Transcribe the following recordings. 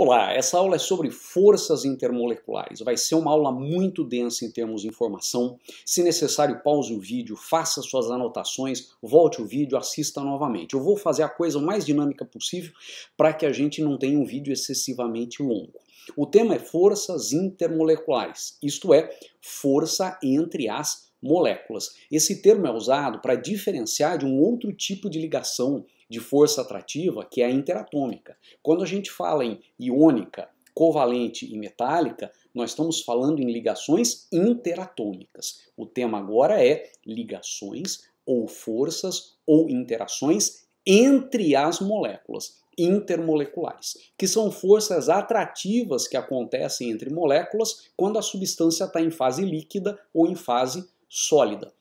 Olá, essa aula é sobre forças intermoleculares. Vai ser uma aula muito densa em termos de informação. Se necessário, pause o vídeo, faça suas anotações, volte o vídeo, assista novamente. Eu vou fazer a coisa mais dinâmica possível para que a gente não tenha um vídeo excessivamente longo. O tema é forças intermoleculares, isto é, força entre as moléculas. Esse termo é usado para diferenciar de um outro tipo de ligação de força atrativa, que é a interatômica. Quando a gente fala em iônica, covalente e metálica, nós estamos falando em ligações interatômicas. O tema agora é ligações ou forças ou interações entre as moléculas intermoleculares, que são forças atrativas que acontecem entre moléculas quando a substância está em fase líquida ou em fase sólida.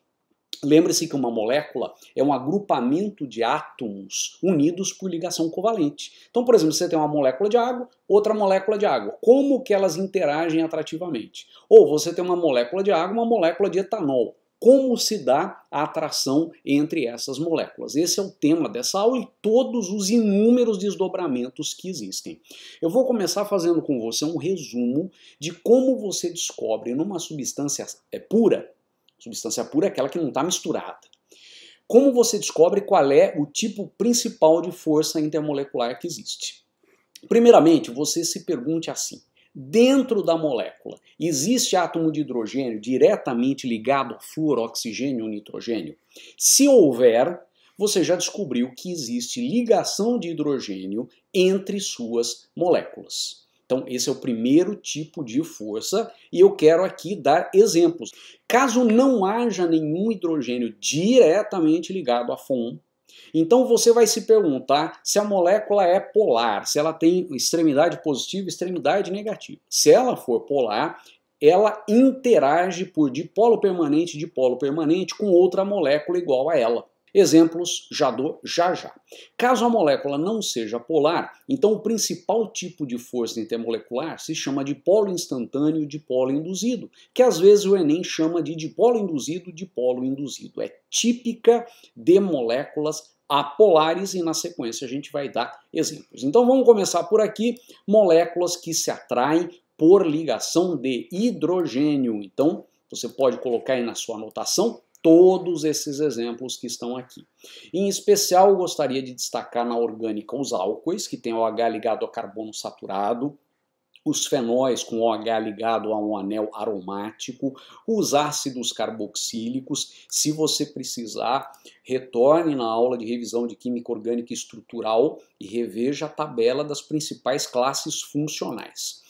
Lembre-se que uma molécula é um agrupamento de átomos unidos por ligação covalente. Então, por exemplo, você tem uma molécula de água, outra molécula de água. Como que elas interagem atrativamente? Ou você tem uma molécula de água, uma molécula de etanol. Como se dá a atração entre essas moléculas? Esse é o tema dessa aula e todos os inúmeros desdobramentos que existem. Eu vou começar fazendo com você um resumo de como você descobre numa substância é pura Substância pura é aquela que não está misturada. Como você descobre qual é o tipo principal de força intermolecular que existe? Primeiramente, você se pergunte assim: dentro da molécula, existe átomo de hidrogênio diretamente ligado ao flúor, oxigênio ou nitrogênio? Se houver, você já descobriu que existe ligação de hidrogênio entre suas moléculas. Então, esse é o primeiro tipo de força e eu quero aqui dar exemplos. Caso não haja nenhum hidrogênio diretamente ligado à FOM, então você vai se perguntar se a molécula é polar, se ela tem extremidade positiva e extremidade negativa. Se ela for polar, ela interage por dipolo permanente, dipolo permanente com outra molécula igual a ela. Exemplos já dou já já. Caso a molécula não seja polar, então o principal tipo de força intermolecular se chama de polo instantâneo de dipolo induzido, que às vezes o Enem chama de dipolo induzido, dipolo induzido. É típica de moléculas apolares e na sequência a gente vai dar exemplos. Então vamos começar por aqui, moléculas que se atraem por ligação de hidrogênio. Então você pode colocar aí na sua anotação todos esses exemplos que estão aqui. Em especial, eu gostaria de destacar na orgânica os álcoois, que têm OH ligado a carbono saturado, os fenóis com OH ligado a um anel aromático, os ácidos carboxílicos. Se você precisar, retorne na aula de revisão de química orgânica estrutural e reveja a tabela das principais classes funcionais.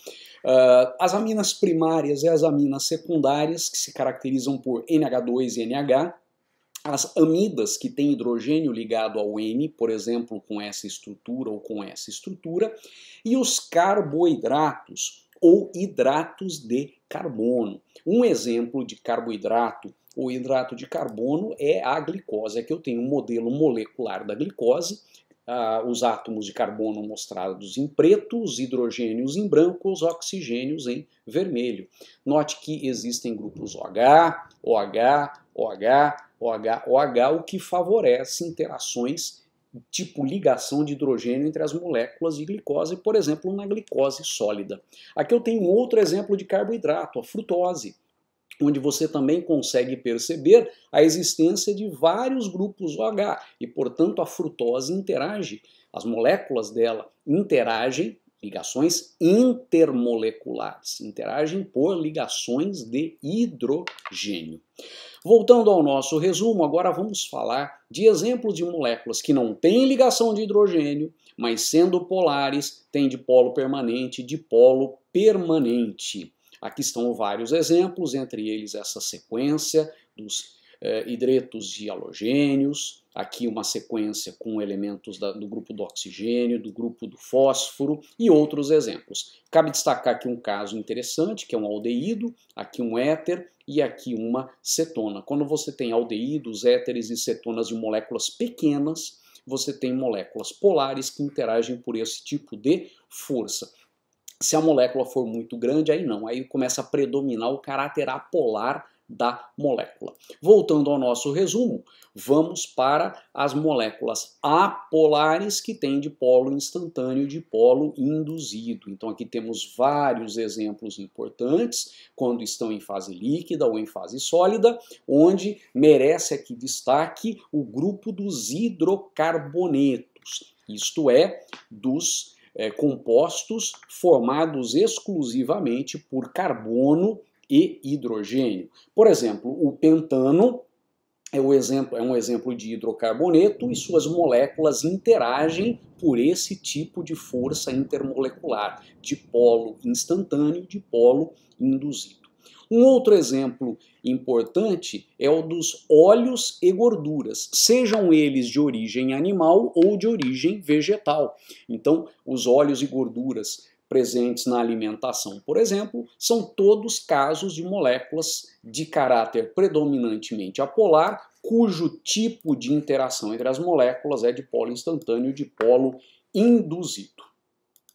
Uh, as aminas primárias e as aminas secundárias, que se caracterizam por NH2 e NH, as amidas que têm hidrogênio ligado ao N, por exemplo, com essa estrutura ou com essa estrutura, e os carboidratos ou hidratos de carbono. Um exemplo de carboidrato ou hidrato de carbono é a glicose. Aqui eu tenho um modelo molecular da glicose ah, os átomos de carbono mostrados em preto, os hidrogênios em branco, os oxigênios em vermelho. Note que existem grupos OH, OH, OH, OH, OH, o que favorece interações tipo ligação de hidrogênio entre as moléculas de glicose, por exemplo, na glicose sólida. Aqui eu tenho um outro exemplo de carboidrato, a frutose onde você também consegue perceber a existência de vários grupos OH e, portanto, a frutose interage, as moléculas dela interagem, ligações intermoleculares, interagem por ligações de hidrogênio. Voltando ao nosso resumo, agora vamos falar de exemplos de moléculas que não têm ligação de hidrogênio, mas sendo polares, têm dipolo permanente, dipolo permanente. Aqui estão vários exemplos, entre eles essa sequência dos eh, hidretos de halogênios, aqui uma sequência com elementos da, do grupo do oxigênio, do grupo do fósforo e outros exemplos. Cabe destacar aqui um caso interessante, que é um aldeído, aqui um éter e aqui uma cetona. Quando você tem aldeídos, éteres e cetonas de moléculas pequenas, você tem moléculas polares que interagem por esse tipo de força. Se a molécula for muito grande, aí não, aí começa a predominar o caráter apolar da molécula. Voltando ao nosso resumo, vamos para as moléculas apolares que têm dipolo instantâneo e dipolo induzido. Então aqui temos vários exemplos importantes quando estão em fase líquida ou em fase sólida, onde merece aqui destaque o grupo dos hidrocarbonetos, isto é, dos é, compostos formados exclusivamente por carbono e hidrogênio. Por exemplo, o pentano é, o exemplo, é um exemplo de hidrocarboneto e suas moléculas interagem por esse tipo de força intermolecular, dipolo instantâneo, dipolo induzido. Um outro exemplo importante é o dos óleos e gorduras, sejam eles de origem animal ou de origem vegetal. Então, os óleos e gorduras presentes na alimentação, por exemplo, são todos casos de moléculas de caráter predominantemente apolar, cujo tipo de interação entre as moléculas é de polo instantâneo de polo induzido.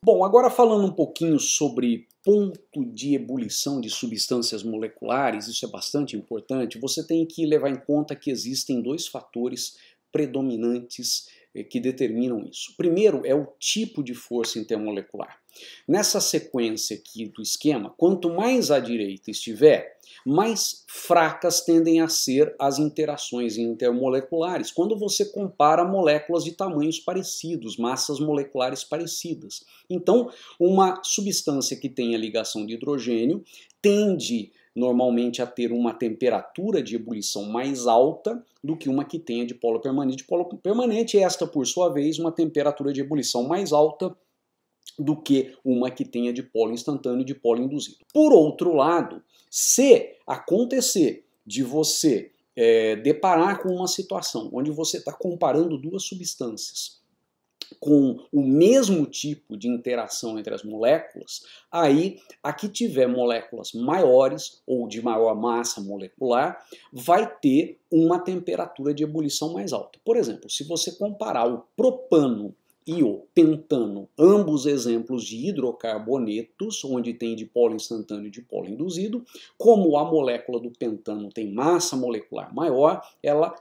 Bom, agora falando um pouquinho sobre ponto de ebulição de substâncias moleculares, isso é bastante importante, você tem que levar em conta que existem dois fatores predominantes eh, que determinam isso. O primeiro é o tipo de força intermolecular. Nessa sequência aqui do esquema, quanto mais à direita estiver, mais fracas tendem a ser as interações intermoleculares quando você compara moléculas de tamanhos parecidos, massas moleculares parecidas. Então, uma substância que tem a ligação de hidrogênio tende normalmente a ter uma temperatura de ebulição mais alta do que uma que tenha dipolo permanente. Dipolo permanente, esta por sua vez, uma temperatura de ebulição mais alta do que uma que tenha de pólen instantâneo e de pólen induzido. Por outro lado, se acontecer de você é, deparar com uma situação onde você está comparando duas substâncias com o mesmo tipo de interação entre as moléculas, aí a que tiver moléculas maiores ou de maior massa molecular vai ter uma temperatura de ebulição mais alta. Por exemplo, se você comparar o propano e o pentano, ambos exemplos de hidrocarbonetos, onde tem dipolo instantâneo e dipolo induzido. Como a molécula do pentano tem massa molecular maior, ela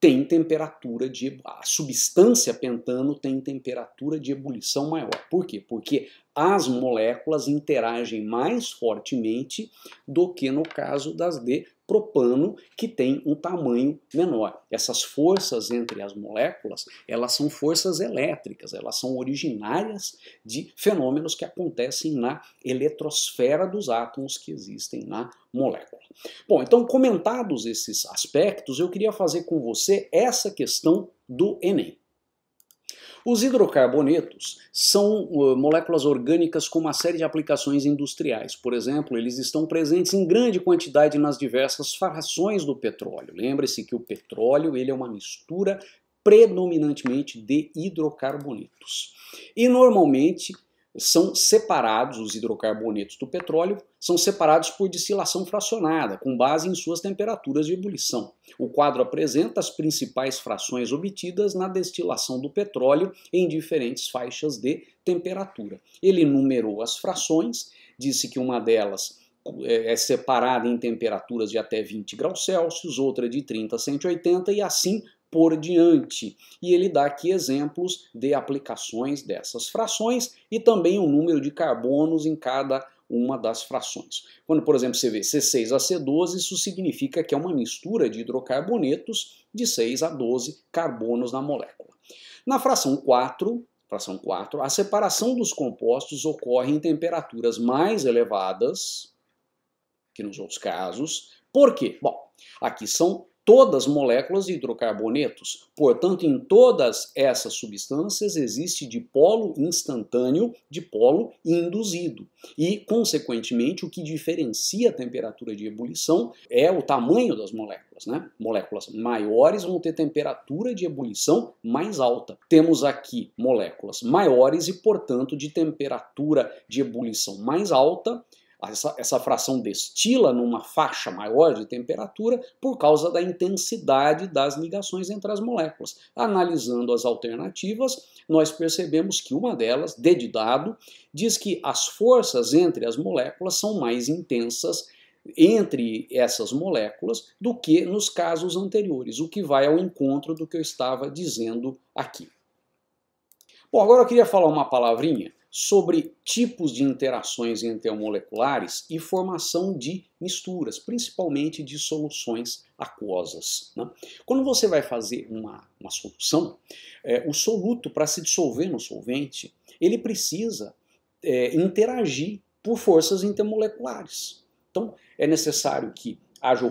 tem temperatura de a substância pentano tem temperatura de ebulição maior. Por quê? Porque as moléculas interagem mais fortemente do que no caso das de para o que tem um tamanho menor. Essas forças entre as moléculas, elas são forças elétricas, elas são originárias de fenômenos que acontecem na eletrosfera dos átomos que existem na molécula. Bom, então comentados esses aspectos, eu queria fazer com você essa questão do Enem. Os hidrocarbonetos são uh, moléculas orgânicas com uma série de aplicações industriais. Por exemplo, eles estão presentes em grande quantidade nas diversas frações do petróleo. Lembre-se que o petróleo ele é uma mistura predominantemente de hidrocarbonetos. E normalmente são separados, os hidrocarbonetos do petróleo, são separados por destilação fracionada, com base em suas temperaturas de ebulição. O quadro apresenta as principais frações obtidas na destilação do petróleo em diferentes faixas de temperatura. Ele enumerou as frações, disse que uma delas é, é separada em temperaturas de até 20 graus Celsius, outra de 30 a 180 e assim por diante. E ele dá aqui exemplos de aplicações dessas frações e também o número de carbonos em cada uma das frações. Quando, por exemplo, você vê c 6 c 12 isso significa que é uma mistura de hidrocarbonetos de 6 a 12 carbonos na molécula. Na fração 4, fração 4, a separação dos compostos ocorre em temperaturas mais elevadas que nos outros casos. Por quê? Bom, aqui são todas moléculas de hidrocarbonetos. Portanto, em todas essas substâncias existe dipolo instantâneo, dipolo induzido. E, consequentemente, o que diferencia a temperatura de ebulição é o tamanho das moléculas. Né? Moléculas maiores vão ter temperatura de ebulição mais alta. Temos aqui moléculas maiores e, portanto, de temperatura de ebulição mais alta, essa, essa fração destila numa faixa maior de temperatura por causa da intensidade das ligações entre as moléculas. Analisando as alternativas, nós percebemos que uma delas, D de dado, diz que as forças entre as moléculas são mais intensas entre essas moléculas do que nos casos anteriores, o que vai ao encontro do que eu estava dizendo aqui. Bom, agora eu queria falar uma palavrinha sobre tipos de interações intermoleculares e formação de misturas, principalmente de soluções aquosas. Né? Quando você vai fazer uma, uma solução, é, o soluto, para se dissolver no solvente, ele precisa é, interagir por forças intermoleculares. Então, é necessário que haja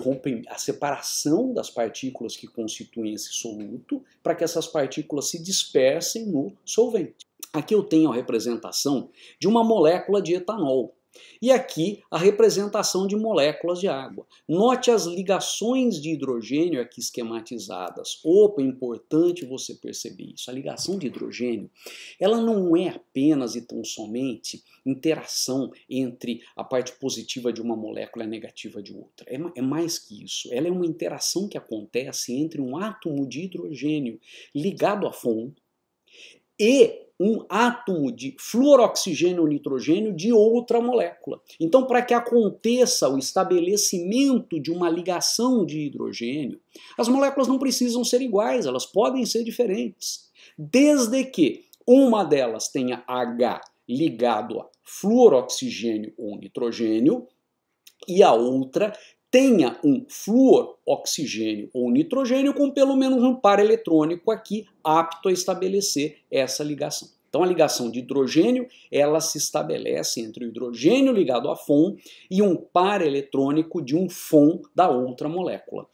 a separação das partículas que constituem esse soluto para que essas partículas se dispersem no solvente. Aqui eu tenho a representação de uma molécula de etanol. E aqui a representação de moléculas de água. Note as ligações de hidrogênio aqui esquematizadas. Opa, é importante você perceber isso. A ligação de hidrogênio, ela não é apenas e tão somente interação entre a parte positiva de uma molécula e a negativa de outra. É, é mais que isso. Ela é uma interação que acontece entre um átomo de hidrogênio ligado à FOM e um átomo de fluoroxigênio ou nitrogênio de outra molécula. Então, para que aconteça o estabelecimento de uma ligação de hidrogênio, as moléculas não precisam ser iguais, elas podem ser diferentes, desde que uma delas tenha H ligado a fluoroxigênio ou nitrogênio e a outra tenha um flúor, oxigênio ou nitrogênio com pelo menos um par eletrônico aqui apto a estabelecer essa ligação. Então a ligação de hidrogênio, ela se estabelece entre o hidrogênio ligado a FON e um par eletrônico de um FON da outra molécula.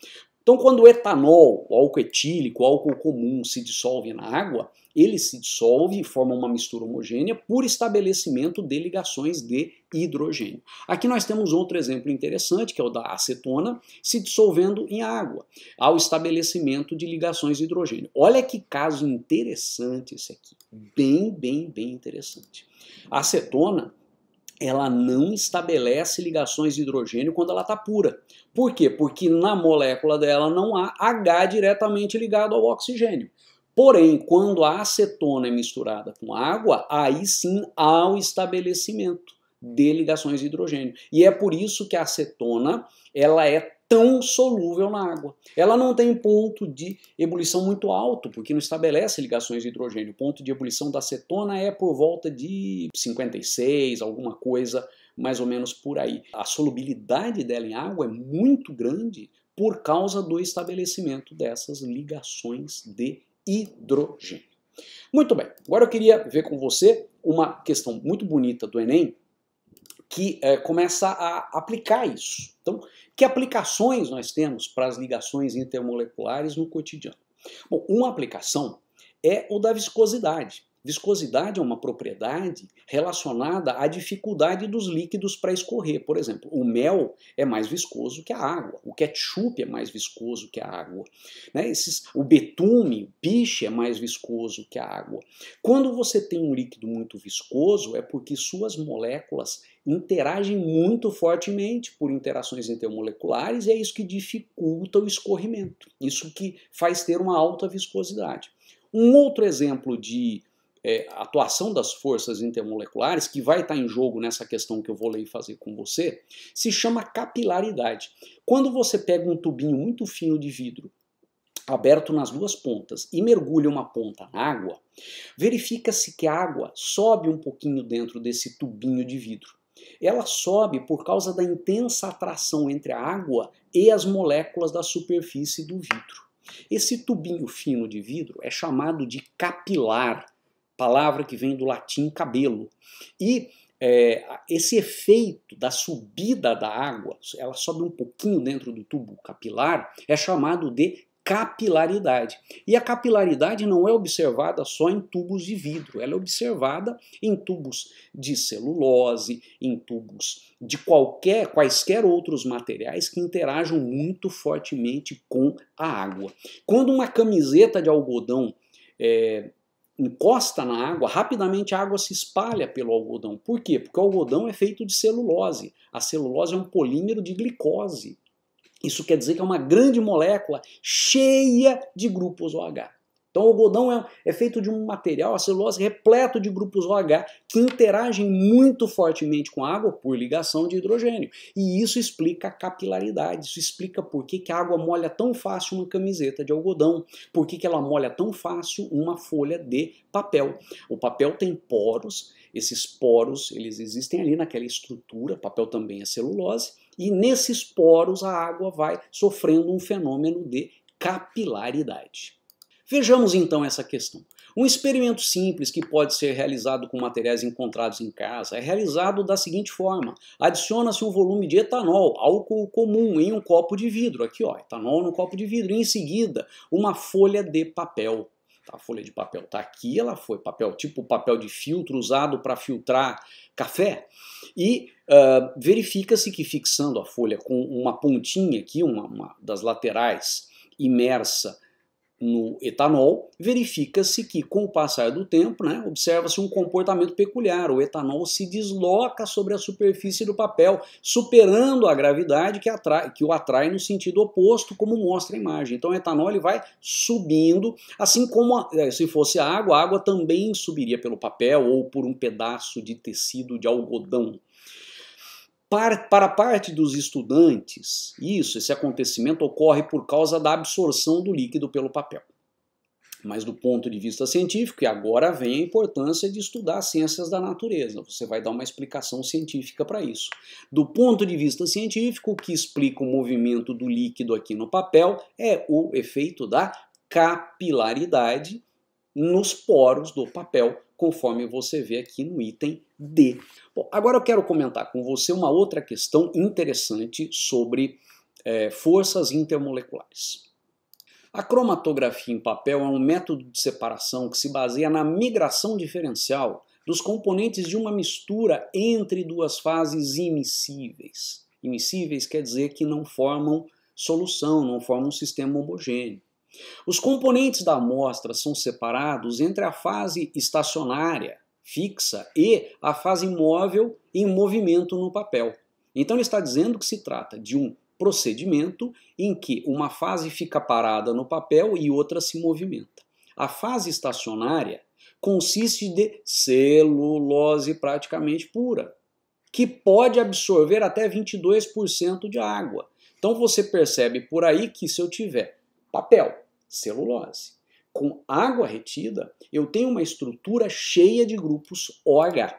Então quando o etanol, o álcool etílico, o álcool comum se dissolve na água, ele se dissolve e forma uma mistura homogênea por estabelecimento de ligações de hidrogênio. Aqui nós temos outro exemplo interessante, que é o da acetona, se dissolvendo em água, ao estabelecimento de ligações de hidrogênio. Olha que caso interessante esse aqui. Bem, bem, bem interessante. A acetona ela não estabelece ligações de hidrogênio quando ela está pura. Por quê? Porque na molécula dela não há H diretamente ligado ao oxigênio. Porém, quando a acetona é misturada com água, aí sim há o estabelecimento de ligações de hidrogênio. E é por isso que a acetona ela é tão solúvel na água. Ela não tem ponto de ebulição muito alto, porque não estabelece ligações de hidrogênio. O ponto de ebulição da acetona é por volta de 56, alguma coisa mais ou menos por aí. A solubilidade dela em água é muito grande por causa do estabelecimento dessas ligações de hidrogênio. Muito bem, agora eu queria ver com você uma questão muito bonita do Enem que é, começa a aplicar isso. Então, que aplicações nós temos para as ligações intermoleculares no cotidiano? Bom, uma aplicação é o da viscosidade. Viscosidade é uma propriedade relacionada à dificuldade dos líquidos para escorrer. Por exemplo, o mel é mais viscoso que a água, o ketchup é mais viscoso que a água, né? Esses, o betume, o piche é mais viscoso que a água. Quando você tem um líquido muito viscoso, é porque suas moléculas interagem muito fortemente por interações intermoleculares e é isso que dificulta o escorrimento. Isso que faz ter uma alta viscosidade. Um outro exemplo de é, atuação das forças intermoleculares, que vai estar em jogo nessa questão que eu vou ler e fazer com você, se chama capilaridade. Quando você pega um tubinho muito fino de vidro, aberto nas duas pontas, e mergulha uma ponta na água, verifica-se que a água sobe um pouquinho dentro desse tubinho de vidro. Ela sobe por causa da intensa atração entre a água e as moléculas da superfície do vidro. Esse tubinho fino de vidro é chamado de capilar palavra que vem do latim cabelo. E é, esse efeito da subida da água, ela sobe um pouquinho dentro do tubo capilar, é chamado de capilaridade. E a capilaridade não é observada só em tubos de vidro, ela é observada em tubos de celulose, em tubos de qualquer quaisquer outros materiais que interajam muito fortemente com a água. Quando uma camiseta de algodão é, encosta na água, rapidamente a água se espalha pelo algodão. Por quê? Porque o algodão é feito de celulose. A celulose é um polímero de glicose. Isso quer dizer que é uma grande molécula cheia de grupos OH. Então, o algodão é, é, feito de um material, a celulose, repleto de grupos OH que interagem muito fortemente com a água por ligação de hidrogênio. E isso explica a capilaridade, isso explica por que, que a água molha tão fácil uma camiseta de algodão, por que, que ela molha tão fácil uma folha de papel. O papel tem poros, esses poros eles existem ali naquela estrutura, papel também é celulose, e nesses poros a água vai sofrendo um fenômeno de capilaridade. Vejamos então essa questão. Um experimento simples que pode ser realizado com materiais encontrados em casa é realizado da seguinte forma: adiciona-se um volume de etanol, álcool comum, em um copo de vidro. Aqui, ó, etanol no copo de vidro. E em seguida, uma folha de papel. Tá, a folha de papel está aqui, ela foi papel tipo papel de filtro usado para filtrar café. E uh, verifica-se que fixando a folha com uma pontinha aqui, uma, uma das laterais imersa no etanol, verifica-se que, com o passar do tempo, né, observa-se um comportamento peculiar. O etanol se desloca sobre a superfície do papel, superando a gravidade que, atrai, que o atrai no sentido oposto, como mostra a imagem. Então, o etanol ele vai subindo, assim como eh, se fosse a água, a água também subiria pelo papel ou por um pedaço de tecido de algodão para parte dos estudantes, isso, esse acontecimento ocorre por causa da absorção do líquido pelo papel. Mas do ponto de vista científico, e agora vem a importância de estudar as ciências da natureza. Você vai dar uma explicação científica para isso. Do ponto de vista científico, o que explica o movimento do líquido aqui no papel é o efeito da capilaridade nos poros do papel conforme você vê aqui no item D. Bom, agora eu quero comentar com você uma outra questão interessante sobre é, forças intermoleculares. A cromatografia em papel é um método de separação que se baseia na migração diferencial dos componentes de uma mistura entre duas fases imiscíveis. Imiscíveis quer dizer que não formam solução, não formam um sistema homogêneo. Os componentes da amostra são separados entre a fase estacionária, fixa, e a fase móvel em movimento no papel. Então ele está dizendo que se trata de um procedimento em que uma fase fica parada no papel e outra se movimenta. A fase estacionária consiste de celulose praticamente pura, que pode absorver até 22% de água. Então você percebe por aí que se eu tiver papel celulose. Com água retida, eu tenho uma estrutura cheia de grupos OH.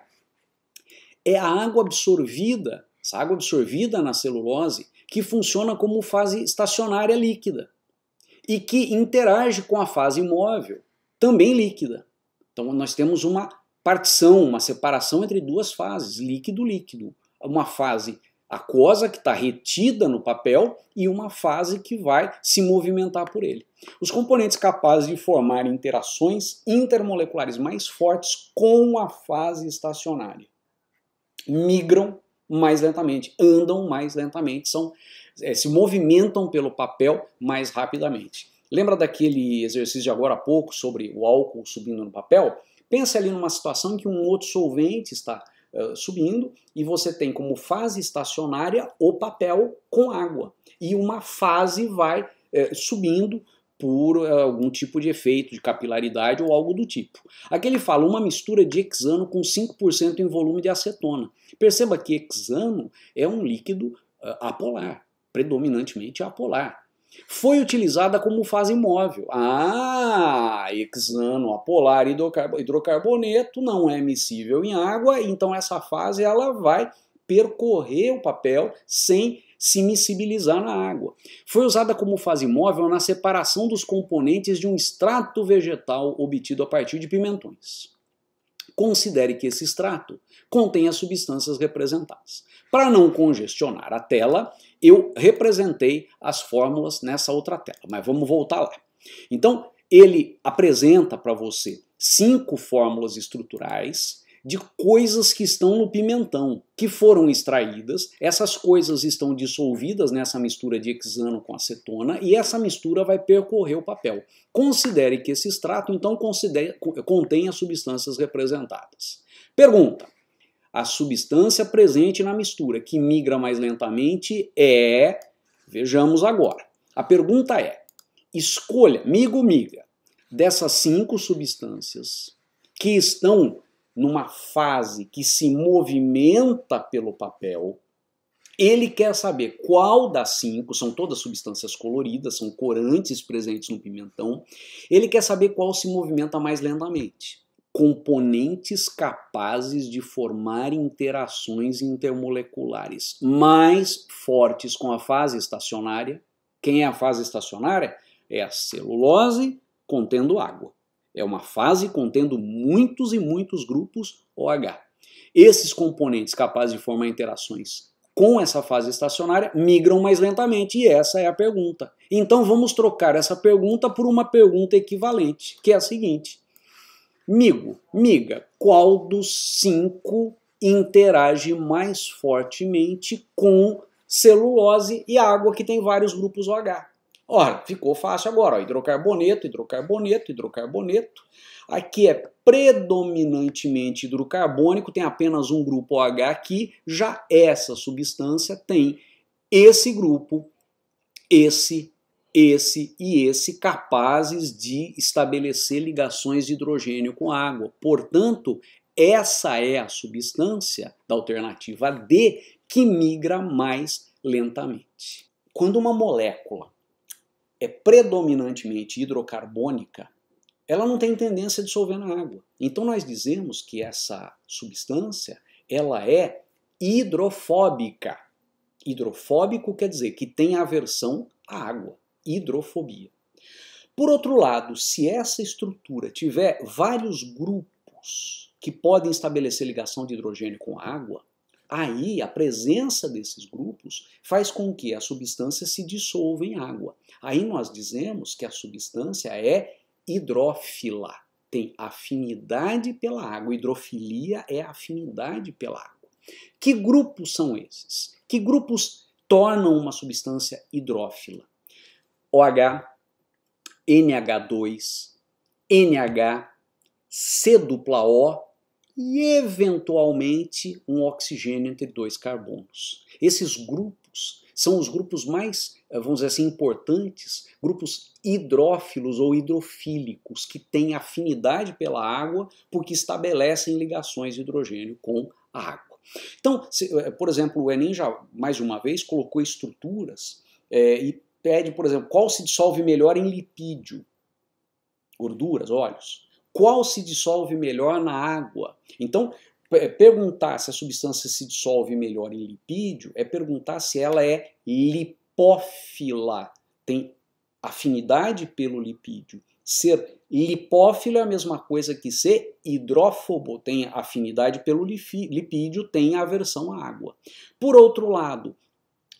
É a água absorvida, essa água absorvida na celulose, que funciona como fase estacionária líquida e que interage com a fase móvel, também líquida. Então nós temos uma partição, uma separação entre duas fases, líquido-líquido. Uma fase coisa que está retida no papel e uma fase que vai se movimentar por ele. Os componentes capazes de formar interações intermoleculares mais fortes com a fase estacionária migram mais lentamente, andam mais lentamente, são, é, se movimentam pelo papel mais rapidamente. Lembra daquele exercício de agora há pouco sobre o álcool subindo no papel? Pensa ali numa situação em que um outro solvente está eh, subindo, e você tem como fase estacionária o papel com água. E uma fase vai eh, subindo por eh, algum tipo de efeito de capilaridade ou algo do tipo. Aqui ele fala uma mistura de hexano com 5% em volume de acetona. Perceba que hexano é um líquido apolar, predominantemente apolar foi utilizada como fase móvel. Ah, hexano apolar hidrocarboneto não é miscível em água, então essa fase ela vai percorrer o papel sem se miscibilizar na água. Foi usada como fase móvel na separação dos componentes de um extrato vegetal obtido a partir de pimentões. Considere que esse extrato contém as substâncias representadas. Para não congestionar a tela, eu representei as fórmulas nessa outra tela, mas vamos voltar lá. Então, ele apresenta para você cinco fórmulas estruturais de coisas que estão no pimentão, que foram extraídas. Essas coisas estão dissolvidas nessa mistura de hexano com acetona e essa mistura vai percorrer o papel. Considere que esse extrato, então, considere, contém as substâncias representadas. Pergunta: a substância presente na mistura, que migra mais lentamente, é. Vejamos agora. A pergunta é: escolha, migo miga, dessas cinco substâncias que estão numa fase que se movimenta pelo papel, ele quer saber qual das cinco, são todas substâncias coloridas, são corantes presentes no pimentão, ele quer saber qual se movimenta mais lentamente componentes capazes de formar interações intermoleculares mais fortes com a fase estacionária. Quem é a fase estacionária? É a celulose contendo água. É uma fase contendo muitos e muitos grupos OH. Esses componentes capazes de formar interações com essa fase estacionária migram mais lentamente, e essa é a pergunta. Então vamos trocar essa pergunta por uma pergunta equivalente, que é a seguinte: Migo, miga, qual dos cinco interage mais fortemente com celulose e água que tem vários grupos OH? Ora, ficou fácil agora. Ó, hidrocarboneto, hidrocarboneto, hidrocarboneto. Aqui é predominantemente hidrocarbônico, tem apenas um grupo OH aqui. Já essa substância tem esse grupo, esse esse e esse capazes de estabelecer ligações de hidrogênio com água. Portanto, essa é a substância da alternativa D que migra mais lentamente. Quando uma molécula é predominantemente hidrocarbônica, ela não tem tendência a dissolver na água. Então nós dizemos que essa substância, ela é hidrofóbica. Hidrofóbico quer dizer que tem aversão à água hidrofobia. Por outro lado, se essa estrutura tiver vários grupos que podem estabelecer ligação de hidrogênio com água, aí a presença desses grupos faz com que a substância se dissolva em água. Aí nós dizemos que a substância é hidrófila, tem afinidade pela água. Hidrofilia é afinidade pela água. Que grupos são esses? Que grupos tornam uma substância hidrófila? OH, NH2, NH, C dupla O e eventualmente um oxigênio entre dois carbonos. Esses grupos são os grupos mais, eh, vamos dizer assim, importantes, grupos hidrófilos ou hidrofílicos, que têm afinidade pela água porque estabelecem ligações de hidrogênio com a água. Então, se, eh, por exemplo, o Enem já mais uma vez colocou estruturas é, e pede, por exemplo, qual se dissolve melhor em lipídio? Gorduras, óleos. Qual se dissolve melhor na água? Então, perguntar se a substância se dissolve melhor em lipídio é perguntar se ela é lipófila, tem afinidade pelo lipídio. Ser lipófilo é a mesma coisa que ser hidrófobo, tem afinidade pelo lipídio, tem aversão à água. Por outro lado,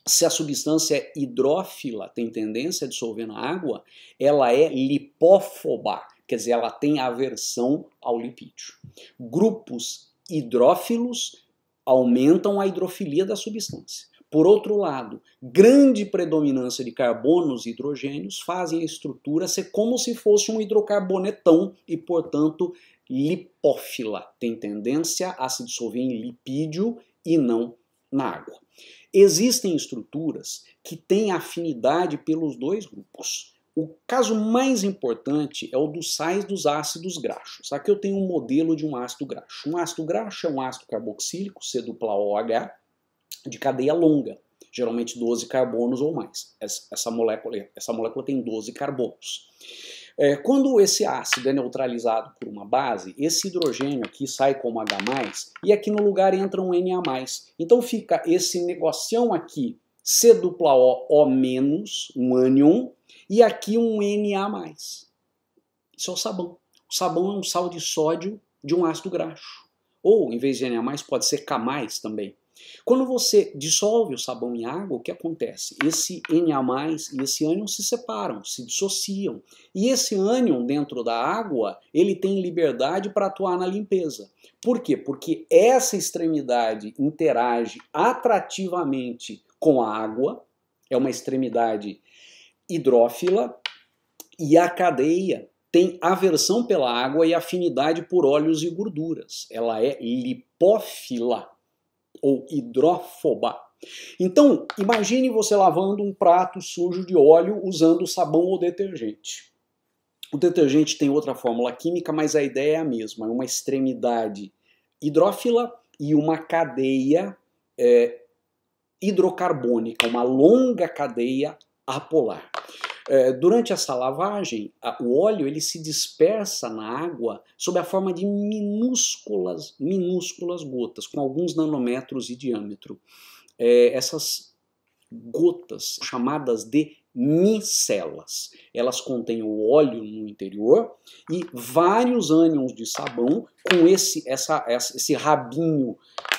se a substância é hidrófila tem tendência a dissolver na água, ela é lipófoba, quer dizer, ela tem aversão ao lipídio. Grupos hidrófilos aumentam a hidrofilia da substância. Por outro lado, grande predominância de carbonos e hidrogênios fazem a estrutura ser como se fosse um hidrocarbonetão e, portanto, lipófila, tem tendência a se dissolver em lipídio e não na água. Existem estruturas que têm afinidade pelos dois grupos. O caso mais importante é o dos sais dos ácidos graxos. Aqui eu tenho um modelo de um ácido graxo. Um ácido graxo é um ácido carboxílico, c dupla oh de cadeia longa, geralmente 12 carbonos ou mais. Essa molécula, essa molécula tem 12 carbonos. É, quando esse ácido é neutralizado por uma base, esse hidrogênio aqui sai como H+, e aqui no lugar entra um Na+. Então fica esse negocião aqui, C dupla O, O-, um ânion, e aqui um Na+. Isso é o sabão. O sabão é um sal de sódio de um ácido graxo. Ou, em vez de Na+, pode ser K+, também. Quando você dissolve o sabão em água, o que acontece? Esse Na e esse ânion se separam, se dissociam. E esse ânion dentro da água, ele tem liberdade para atuar na limpeza. Por quê? Porque essa extremidade interage atrativamente com a água, é uma extremidade hidrófila, e a cadeia tem aversão pela água e afinidade por óleos e gorduras. Ela é lipófila ou hidrófoba. Então, imagine você lavando um prato sujo de óleo usando sabão ou detergente. O detergente tem outra fórmula química, mas a ideia é a mesma: é uma extremidade hidrófila e uma cadeia é, hidrocarbônica, uma longa cadeia apolar. É, durante essa lavagem, o óleo ele se dispersa na água sob a forma de minúsculas, minúsculas gotas, com alguns nanômetros de diâmetro. É, essas gotas, chamadas de micelas. Elas contêm o óleo no interior e vários ânions de sabão com esse, essa, esse rabinho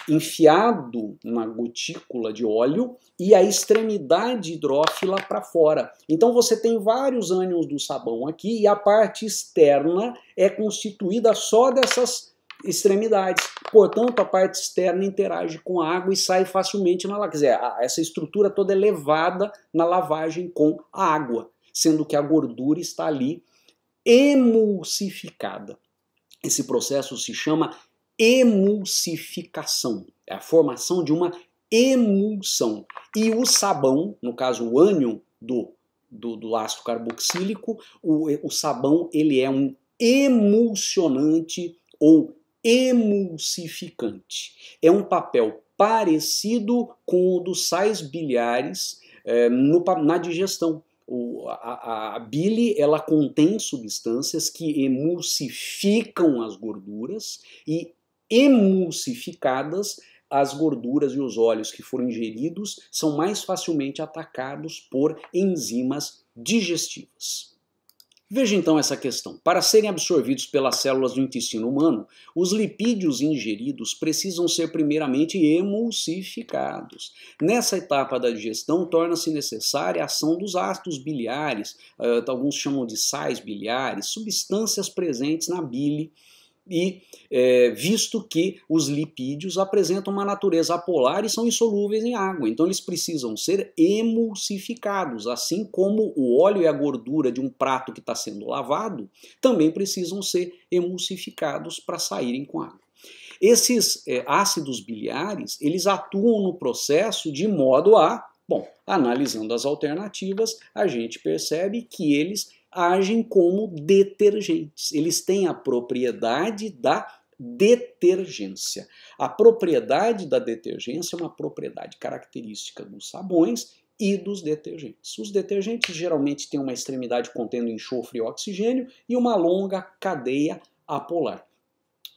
enfiado na gotícula de óleo e a extremidade hidrófila para fora. Então você tem vários ânions do sabão aqui e a parte externa é constituída só dessas extremidades. Portanto, a parte externa interage com a água e sai facilmente na lavagem. É, Quer dizer, essa estrutura toda é levada na lavagem com a água, sendo que a gordura está ali emulsificada. Esse processo se chama emulsificação. É a formação de uma emulsão. E o sabão, no caso o ânion do, do, do ácido carboxílico, o, o sabão ele é um emulsionante ou emulsificante. É um papel parecido com o dos sais biliares é, no, na digestão. O, a, a, bile ela contém substâncias que emulsificam as gorduras e emulsificadas as gorduras e os óleos que foram ingeridos são mais facilmente atacados por enzimas digestivas. Veja então essa questão. Para serem absorvidos pelas células do intestino humano, os lipídios ingeridos precisam ser primeiramente emulsificados. Nessa etapa da digestão, torna-se necessária a ação dos ácidos biliares, eh, alguns chamam de sais biliares, substâncias presentes na bile e é, visto que os lipídios apresentam uma natureza apolar e são insolúveis em água, então eles precisam ser emulsificados, assim como o óleo e a gordura de um prato que está sendo lavado também precisam ser emulsificados para saírem com água. Esses é, ácidos biliares eles atuam no processo de modo a, bom, analisando as alternativas, a gente percebe que eles agem como detergentes. Eles têm a propriedade da detergência. A propriedade da detergência é uma propriedade característica dos sabões e dos detergentes. Os detergentes geralmente têm uma extremidade contendo enxofre e oxigênio e uma longa cadeia apolar.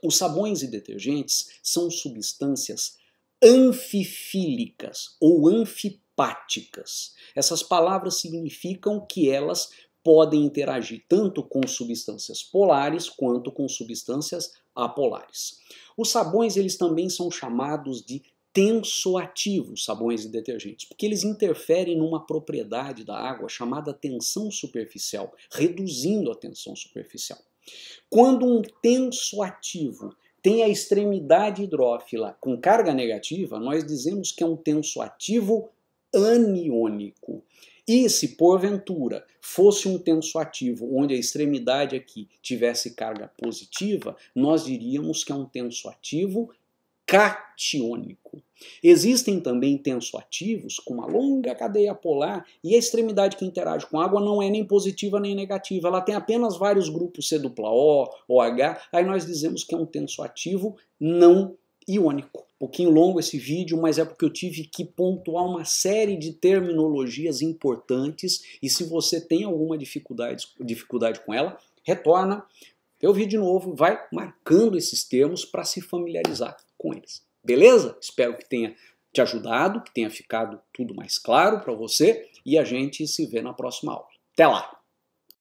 Os sabões e detergentes são substâncias anfifílicas ou anfipáticas. Essas palavras significam que elas podem interagir tanto com substâncias polares quanto com substâncias apolares. Os sabões eles também são chamados de tensoativos, sabões e detergentes, porque eles interferem numa propriedade da água chamada tensão superficial, reduzindo a tensão superficial. Quando um tensoativo tem a extremidade hidrófila com carga negativa, nós dizemos que é um tensoativo aniônico. E se porventura fosse um tenso ativo onde a extremidade aqui tivesse carga positiva, nós diríamos que é um tenso ativo catiônico. Existem também tensoativos com uma longa cadeia polar e a extremidade que interage com água não é nem positiva nem negativa, ela tem apenas vários grupos C dupla O, OH, aí nós dizemos que é um tensoativo não iônico pouquinho longo esse vídeo, mas é porque eu tive que pontuar uma série de terminologias importantes e se você tem alguma dificuldade, dificuldade com ela, retorna, vê o vídeo de novo, vai marcando esses termos para se familiarizar com eles. Beleza? Espero que tenha te ajudado, que tenha ficado tudo mais claro para você e a gente se vê na próxima aula. Até lá!